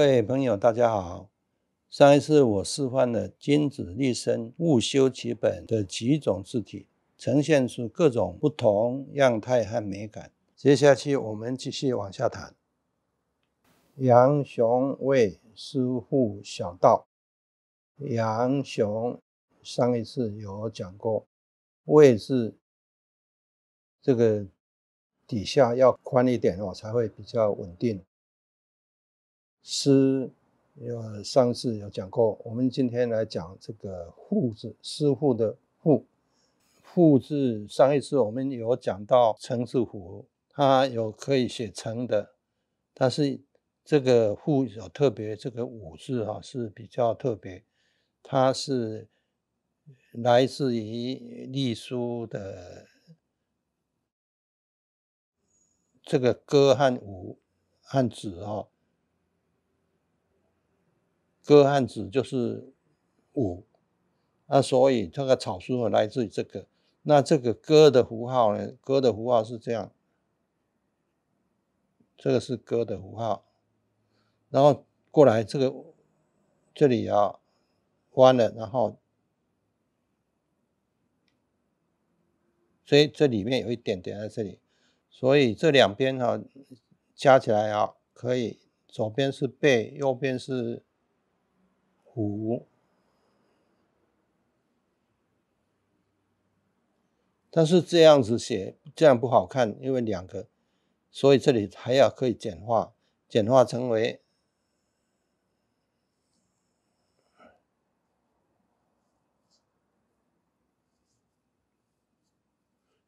各位朋友，大家好。上一次我示范了“君子立身，勿修其本”的几种字体，呈现出各种不同样态和美感。接下去我们继续往下谈。杨雄为师傅小道。杨雄上一次有讲过，位置这个底下要宽一点，我才会比较稳定。诗，有上次有讲过，我们今天来讲这个“户”字。师户的“户”“户”字，上一次我们有讲到“成”字“虎，它有可以写“成”的，但是这个“户”有特别，这个“五”字哈是比较特别，它是来自于隶书的这个“戈”和“舞和“子”哈。戈汉字就是五，那所以这个草书来自于这个。那这个戈的符号呢？戈的符号是这样，这个是戈的符号，然后过来这个这里啊弯了，然后所以这里面有一点点在这里，所以这两边哈加起来啊可以，左边是背，右边是。五，但是这样子写这样不好看，因为两个，所以这里还要可以简化，简化成为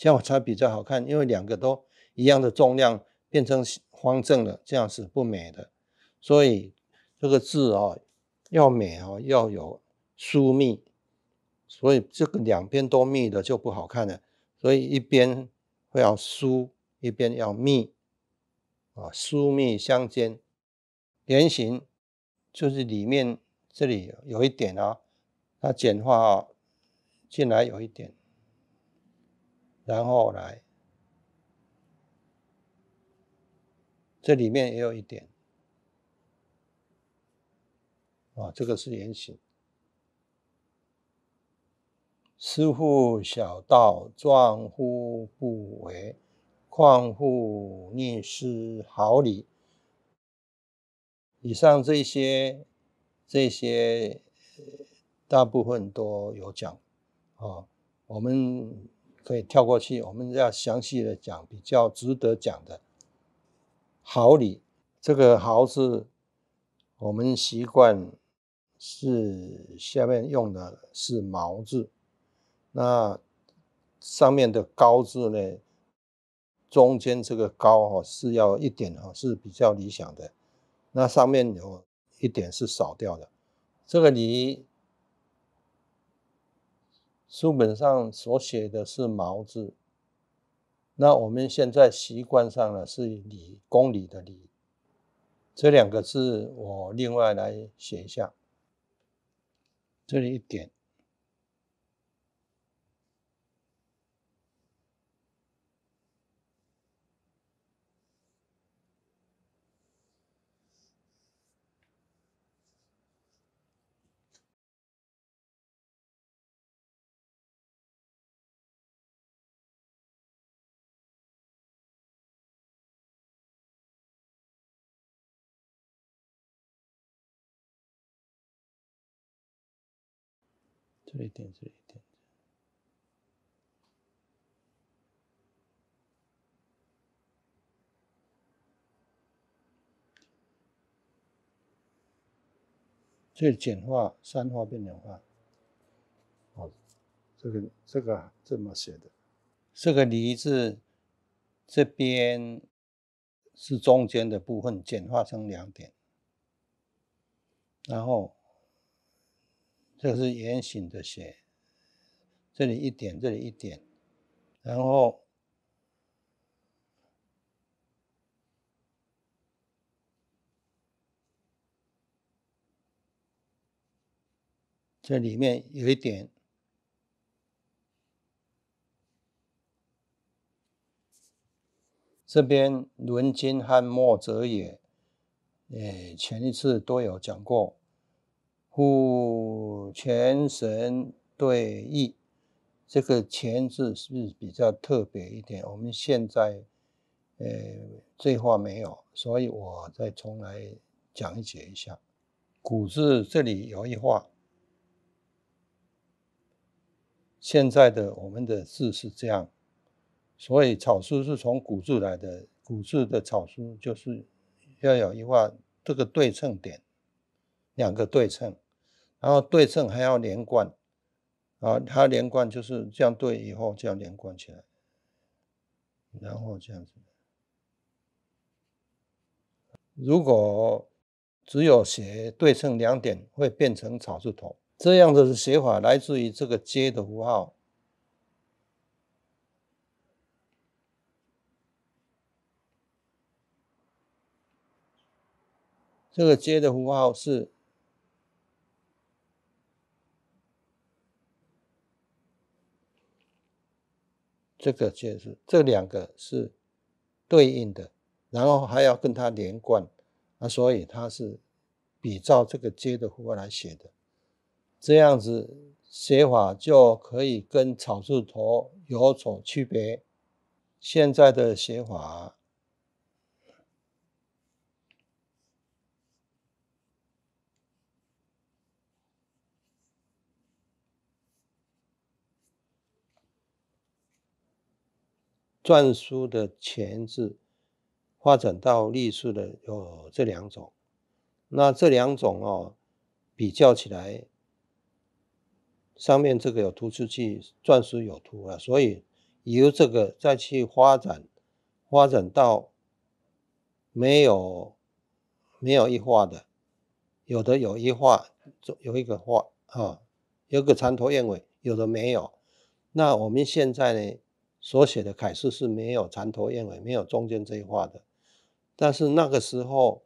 样我才比较好看，因为两个都一样的重量，变成方正了，这样是不美的，所以这个字啊。要美哦，要有疏密，所以这个两边都密的就不好看了，所以一边会要疏，一边要密，啊，疏密相间。圆形就是里面这里有一点啊，它简化啊进来有一点，然后来这里面也有一点。啊，这个是言行。师乎小道，壮乎不为，况乎逆施毫厘。以上这些，这些大部分都有讲啊。我们可以跳过去，我们要详细的讲比较值得讲的毫厘。这个毫是，我们习惯。是下面用的是毛字，那上面的高字呢？中间这个高哈是要一点哈是比较理想的，那上面有一点是少掉的。这个里书本上所写的是毛字，那我们现在习惯上呢是里公里的里，这两个字我另外来写一下。这里一点。这点，这一点。这简化三化变两化，这个这个这么写的，这个“离”字这边是中间的部分简化成两点，然后。这是圆形的血，这里一点，这里一点，然后这里面有一点，这边伦巾汉末者也，诶，前一次都有讲过。古全神对弈，这个全字是不是比较特别一点？我们现在，呃，这话没有，所以我再重来讲解一下。古字这里有一画，现在的我们的字是这样，所以草书是从古字来的。古字的草书就是要有一画，这个对称点，两个对称。然后对称还要连贯，啊，它连贯就是这样对以后这样连贯起来，然后这样子。如果只有写对称两点，会变成草字头。这样的写法来自于这个“接”的符号，这个“接”的符号是。这个就是这两个是对应的，然后还要跟它连贯啊，所以它是比照这个接的符号来写的，这样子写法就可以跟草字头有所区别。现在的写法。篆书的前置发展到隶书的有这两种，那这两种哦比较起来，上面这个有突出去，篆书有突啊，所以由这个再去发展，发展到没有没有一画的，有的有一画，有一个画啊，有个蚕头燕尾，有的没有。那我们现在呢？所写的楷书是没有蚕头燕尾、没有中间这一画的。但是那个时候，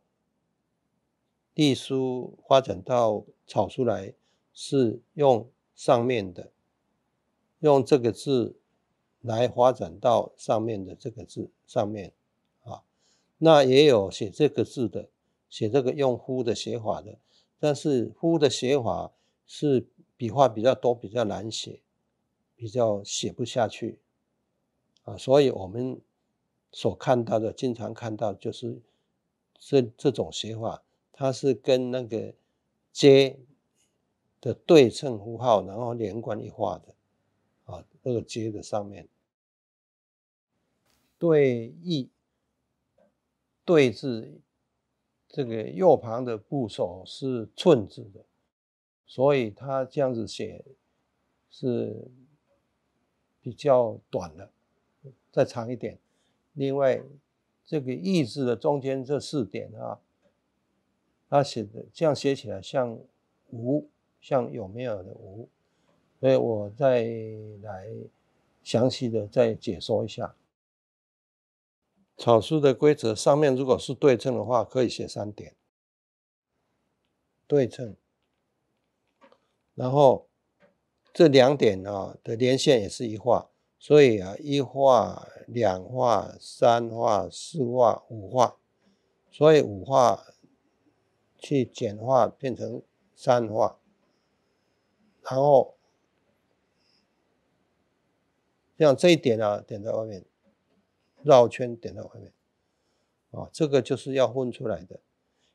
隶书发展到草书来，是用上面的，用这个字来发展到上面的这个字上面啊。那也有写这个字的，写这个用“呼的写法的，但是“呼的写法是笔画比较多，比较难写，比较写不下去。所以，我们所看到的，经常看到就是这这种写法，它是跟那个“ J 的对称符号，然后连贯一画的啊，这个“ J 的上面对弈对字，这个右旁的部首是“寸”字的，所以它这样子写是比较短的。再长一点，另外这个“意”字的中间这四点啊，它写的这样写起来像“无”，像有没有的“无”，所以我再来详细的再解说一下草书的规则。上面如果是对称的话，可以写三点对称，然后这两点啊的连线也是一画。所以啊，一画、两画、三画、四画、五画，所以五画去简化变成三画，然后像这一点啊，点在外面，绕圈点在外面，啊，这个就是要混出来的。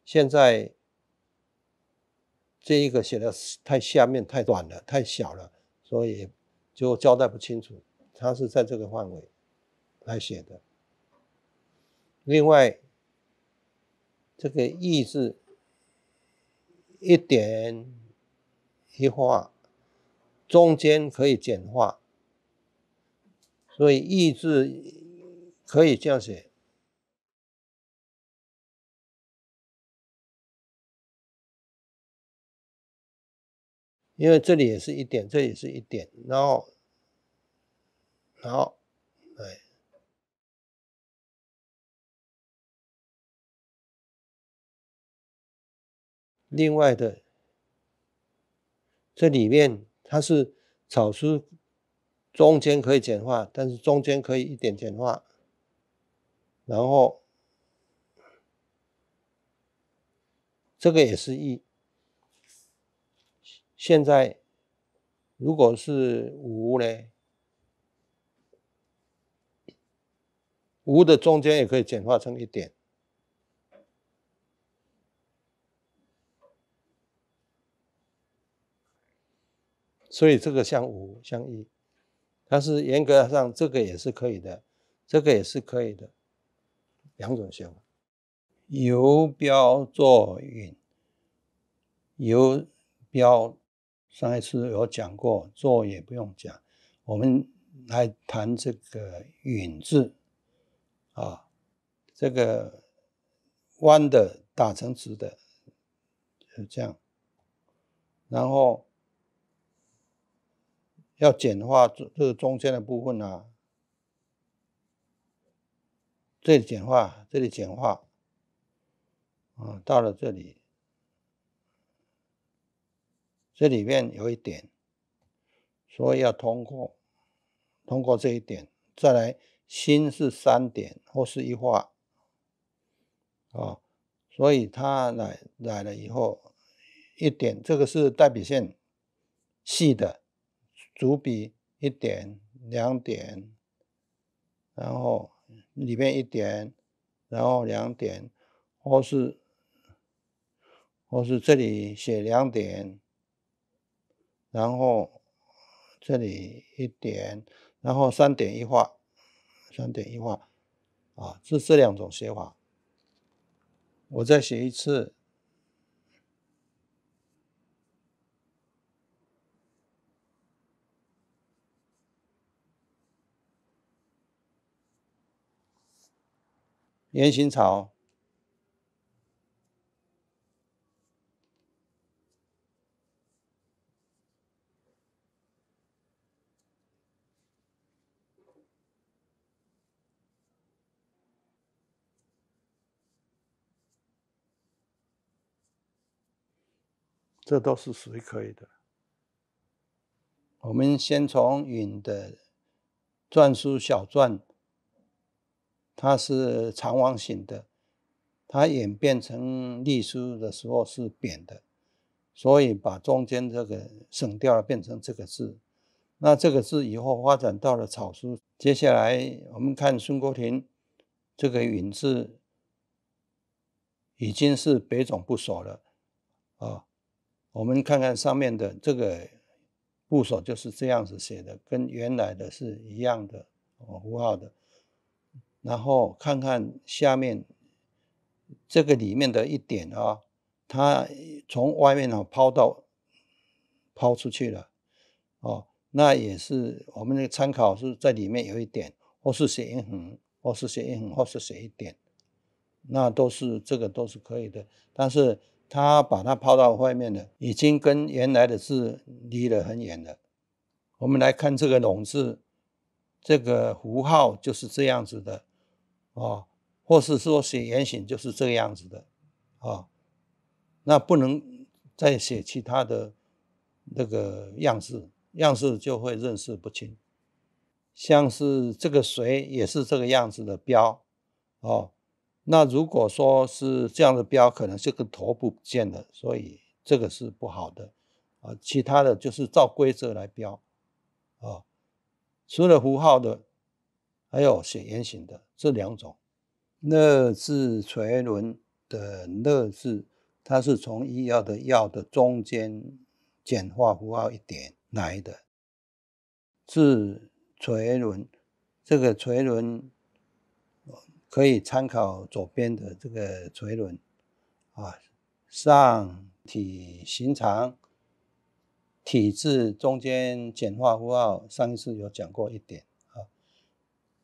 现在这一个写的太下面太短了，太小了，所以就交代不清楚。他是在这个范围来写的。另外，这个“意”志一点一画，中间可以简化，所以“意”志可以这样写。因为这里也是一点，这里是一点，然后。好，哎，另外的，这里面它是草书，中间可以简化，但是中间可以一点简化。然后这个也是一。现在如果是无嘞？无的中间也可以简化成一点，所以这个像无像一，它是严格上这个也是可以的，这个也是可以的，两种写法。游标作允，游标上一次我讲过，作也不用讲，我们来谈这个允字。啊，这个弯的打成直的，就这样。然后要简化这这个中间的部分呢，这里简化，这里简化。啊，到了这里，这里面有一点，所以要通过通过这一点再来。心是三点，或是一画，啊，所以它来来了以后，一点，这个是代笔线，细的，主笔一点、两点，然后里面一点，然后两点，或是或是这里写两点，然后这里一点，然后三点一画。三点一画，啊，这这两种写法，我再写一次，圆形草。这都是谁可以的？我们先从“允”的篆书小篆，它是长方形的，它演变成隶书的时候是扁的，所以把中间这个省掉了，变成这个字。那这个字以后发展到了草书。接下来我们看孙国庭这个“允”字，已经是北种不熟了啊。我们看看上面的这个部首就是这样子写的，跟原来的是一样的，哦，符号的。然后看看下面这个里面的一点啊，它从外面啊抛到抛出去了，哦，那也是我们那个参考是在里面有一点，或是写一横，或是写一横，或是写一点，那都是这个都是可以的，但是。他把它抛到外面了，已经跟原来的字离得很远了。我们来看这个龙”字，这个符号就是这样子的，哦，或是说写原形就是这个样子的，哦，那不能再写其他的那个样式，样式就会认识不清。像是这个水也是这个样子的标，哦。那如果说是这样的标，可能这个头部不见了，所以这个是不好的，啊，其他的就是照规则来标，啊，除了符号的，还有写圆形的这两种，乐字垂轮的乐字，它是从医药的药的中间简化符号一点来的，字垂轮，这个垂轮。可以参考左边的这个垂纶，啊，上体形长，体字中间简化符号，上一次有讲过一点啊，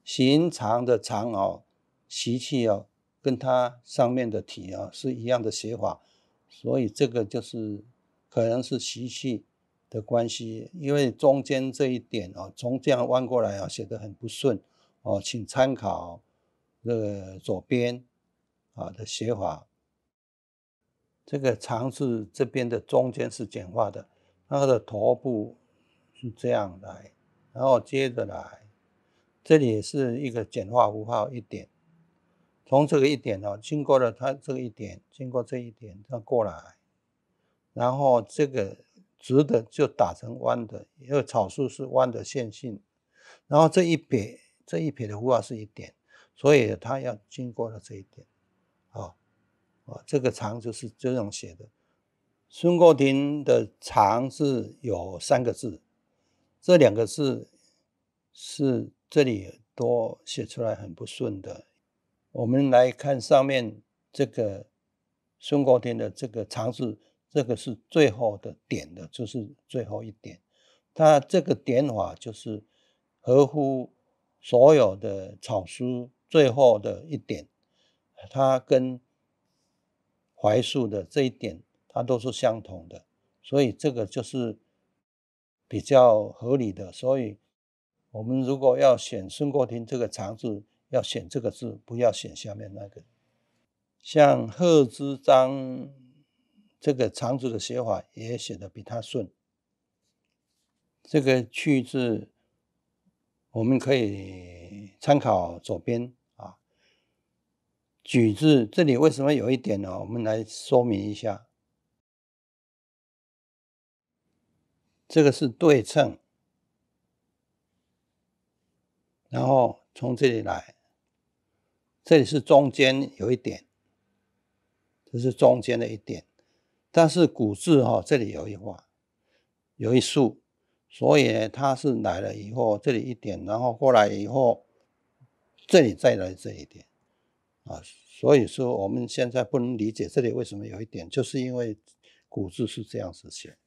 形长的长哦，习气哦，跟它上面的体啊是一样的写法，所以这个就是可能是习气的关系，因为中间这一点哦，从这样弯过来啊，写的很不顺哦，请参考。这个左边啊的写法，这个长是这边的中间是简化的，它的头部是这样来，然后接着来，这里是一个简化符号一点，从这个一点哦，经过了它这一点，经过这一点再过来，然后这个直的就打成弯的，因为草书是弯的线性，然后这一撇这一撇的符号是一点。所以他要经过了这一点，啊，啊，这个长就是这样写的。孙过庭的长是有三个字，这两个字是这里多写出来很不顺的。我们来看上面这个孙过庭的这个长字，这个是最后的点的，就是最后一点。他这个点法就是合乎所有的草书。最后的一点，它跟槐树的这一点，它都是相同的，所以这个就是比较合理的。所以，我们如果要选“顺过庭这个长字，要选这个字，不要选下面那个。像贺知章这个长字的写法，也写的比他顺。这个去字，我们可以参考左边。举字这里为什么有一点呢？我们来说明一下，这个是对称，然后从这里来，这里是中间有一点，这是中间的一点，但是古字哈这里有一画，有一竖，所以它是来了以后这里一点，然后过来以后，这里再来这一点。啊，所以说我们现在不能理解这里为什么有一点，就是因为古字是这样子写。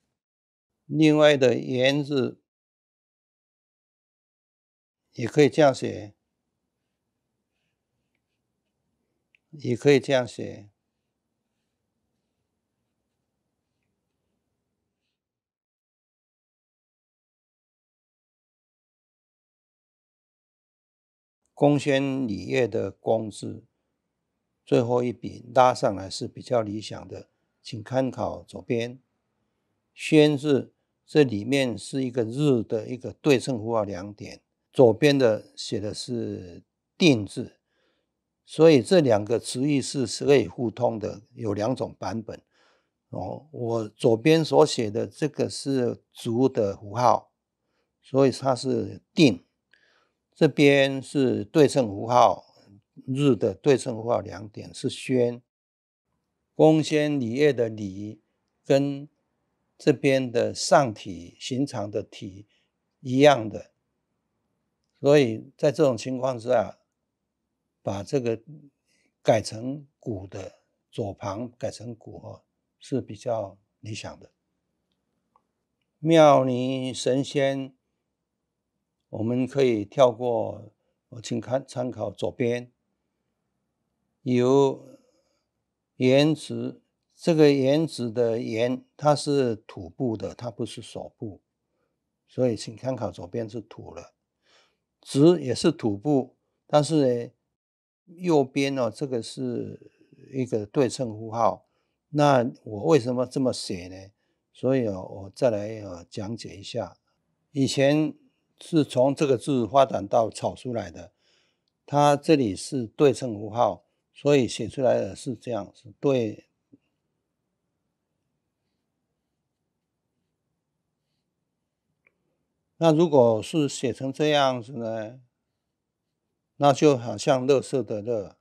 另外的言字也可以这样写，也可以这样写。公孙礼乐的公字。最后一笔拉上来是比较理想的，请参考左边“宣”字，这里面是一个日的一个对称符号两点，左边的写的是“定”字，所以这两个词义是可以互通的，有两种版本。哦，我左边所写的这个是“足”的符号，所以它是“定”，这边是对称符号。日的对称化两点是宣，公宣礼业的礼跟这边的上体寻常的体一样的，所以在这种情况之下，把这个改成古的左旁改成古哦，是比较理想的。庙里神仙，我们可以跳过，我请看参考左边。由“言”字，这个“言”字的“言”，它是土部的，它不是手部，所以请参考左边是土了，“直”也是土部，但是呢，右边呢，这个是一个对称符号。那我为什么这么写呢？所以我再来啊讲解一下。以前是从这个字发展到草出来的，它这里是对称符号。所以写出来的是这样子，对。那如果是写成这样子呢，那就好像“乐色”的“乐，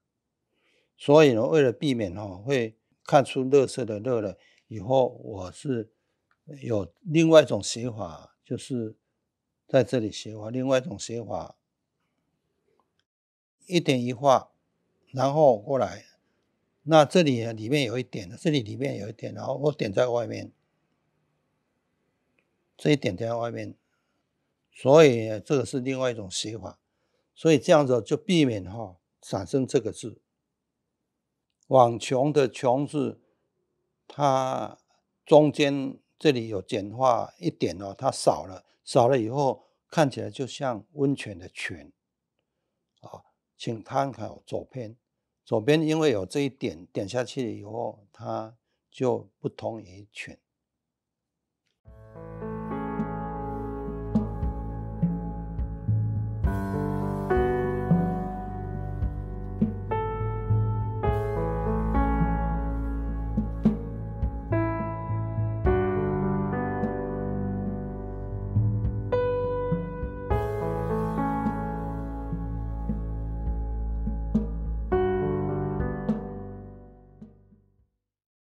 所以呢，为了避免哦会看出“乐色”的“乐了，以后我是有另外一种写法，就是在这里写法，另外一种写法，一点一画。然后过来，那这里里面有一点，这里里面有一点，然后我点在外面，这一点点在外面，所以这个是另外一种写法，所以这样子就避免哈产生这个字。网穷的穷是它中间这里有简化一点哦，它少了，少了以后看起来就像温泉的泉啊，请参考左边。左边因为有这一点点下去以后，它就不同于犬。